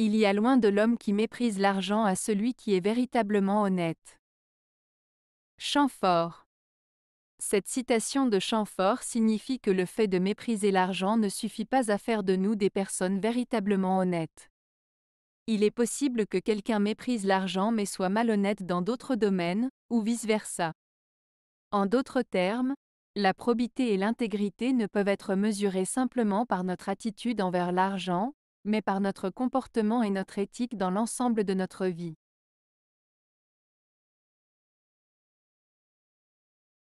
Il y a loin de l'homme qui méprise l'argent à celui qui est véritablement honnête. Chamfort. Cette citation de Chamfort signifie que le fait de mépriser l'argent ne suffit pas à faire de nous des personnes véritablement honnêtes. Il est possible que quelqu'un méprise l'argent mais soit malhonnête dans d'autres domaines, ou vice-versa. En d'autres termes, la probité et l'intégrité ne peuvent être mesurées simplement par notre attitude envers l'argent, mais par notre comportement et notre éthique dans l'ensemble de notre vie.